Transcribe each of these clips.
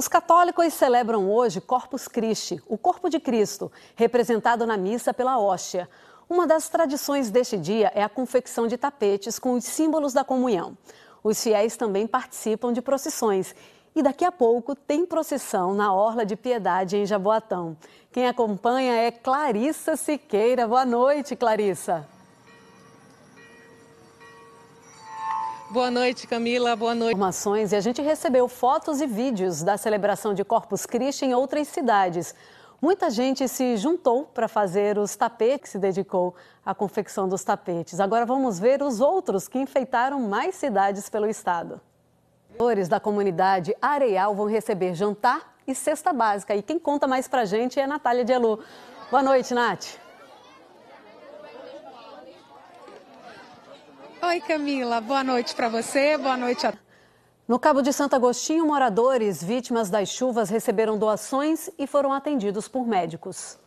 Os católicos celebram hoje Corpus Christi, o corpo de Cristo, representado na missa pela hóstia. Uma das tradições deste dia é a confecção de tapetes com os símbolos da comunhão. Os fiéis também participam de procissões. E daqui a pouco tem procissão na Orla de Piedade, em Jaboatão. Quem acompanha é Clarissa Siqueira. Boa noite, Clarissa. Boa noite, Camila. Boa noite. Informações e a gente recebeu fotos e vídeos da celebração de Corpus Christi em outras cidades. Muita gente se juntou para fazer os tapetes, se dedicou à confecção dos tapetes. Agora vamos ver os outros que enfeitaram mais cidades pelo estado. Valores da comunidade Areal vão receber jantar e cesta básica. E quem conta mais para a gente é a Natália Dielu. Boa noite, Nath. Oi, Camila. Boa noite para você, boa noite a no Cabo de Santo Agostinho, moradores vítimas das chuvas receberam doações e foram atendidos por médicos.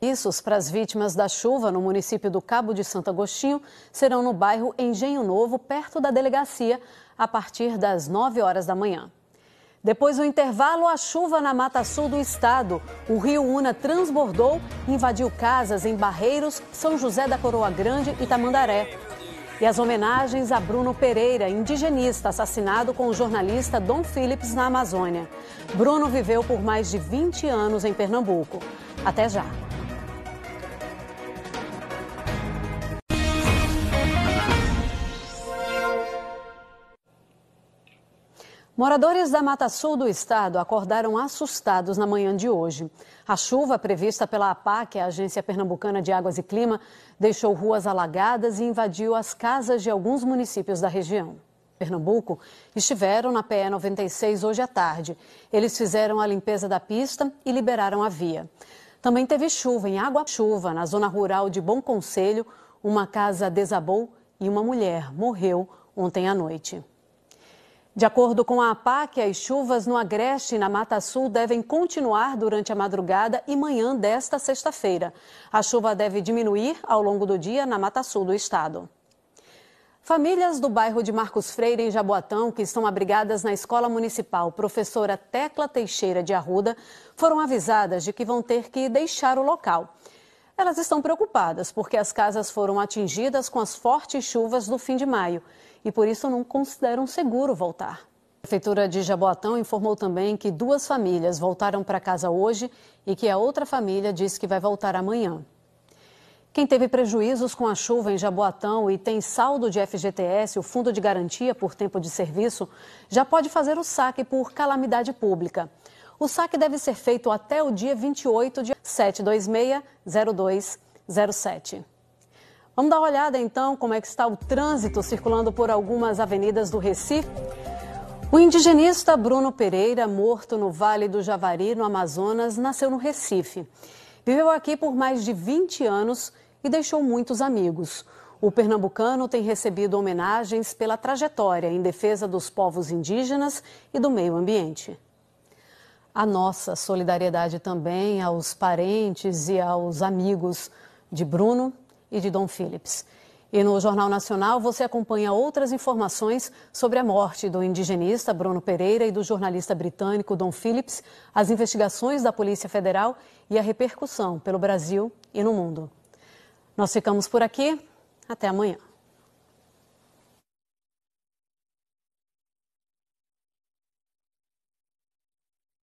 Isso para as vítimas da chuva no município do Cabo de Santo Agostinho serão no bairro Engenho Novo, perto da delegacia, a partir das 9 horas da manhã. Depois do intervalo, a chuva na Mata Sul do estado. O rio Una transbordou e invadiu casas em Barreiros, São José da Coroa Grande e Tamandaré. E as homenagens a Bruno Pereira, indigenista assassinado com o jornalista Dom Phillips na Amazônia. Bruno viveu por mais de 20 anos em Pernambuco. Até já! Moradores da Mata Sul do estado acordaram assustados na manhã de hoje. A chuva prevista pela APAC, a Agência Pernambucana de Águas e Clima, deixou ruas alagadas e invadiu as casas de alguns municípios da região. Pernambuco estiveram na PE 96 hoje à tarde. Eles fizeram a limpeza da pista e liberaram a via. Também teve chuva em Água-Chuva, na zona rural de Bom Conselho. Uma casa desabou e uma mulher morreu ontem à noite. De acordo com a APAC, as chuvas no Agreste e na Mata Sul devem continuar durante a madrugada e manhã desta sexta-feira. A chuva deve diminuir ao longo do dia na Mata Sul do estado. Famílias do bairro de Marcos Freire, em Jaboatão, que estão abrigadas na Escola Municipal Professora Tecla Teixeira de Arruda, foram avisadas de que vão ter que deixar o local. Elas estão preocupadas porque as casas foram atingidas com as fortes chuvas do fim de maio e por isso não consideram seguro voltar. A Prefeitura de Jaboatão informou também que duas famílias voltaram para casa hoje e que a outra família disse que vai voltar amanhã. Quem teve prejuízos com a chuva em Jaboatão e tem saldo de FGTS, o Fundo de Garantia por Tempo de Serviço, já pode fazer o saque por calamidade pública. O saque deve ser feito até o dia 28 de 726-0207. Vamos dar uma olhada então como é que está o trânsito circulando por algumas avenidas do Recife. O indigenista Bruno Pereira, morto no Vale do Javari, no Amazonas, nasceu no Recife. Viveu aqui por mais de 20 anos e deixou muitos amigos. O pernambucano tem recebido homenagens pela trajetória em defesa dos povos indígenas e do meio ambiente a nossa solidariedade também aos parentes e aos amigos de Bruno e de Dom Phillips. E no Jornal Nacional você acompanha outras informações sobre a morte do indigenista Bruno Pereira e do jornalista britânico Dom Phillips, as investigações da Polícia Federal e a repercussão pelo Brasil e no mundo. Nós ficamos por aqui. Até amanhã.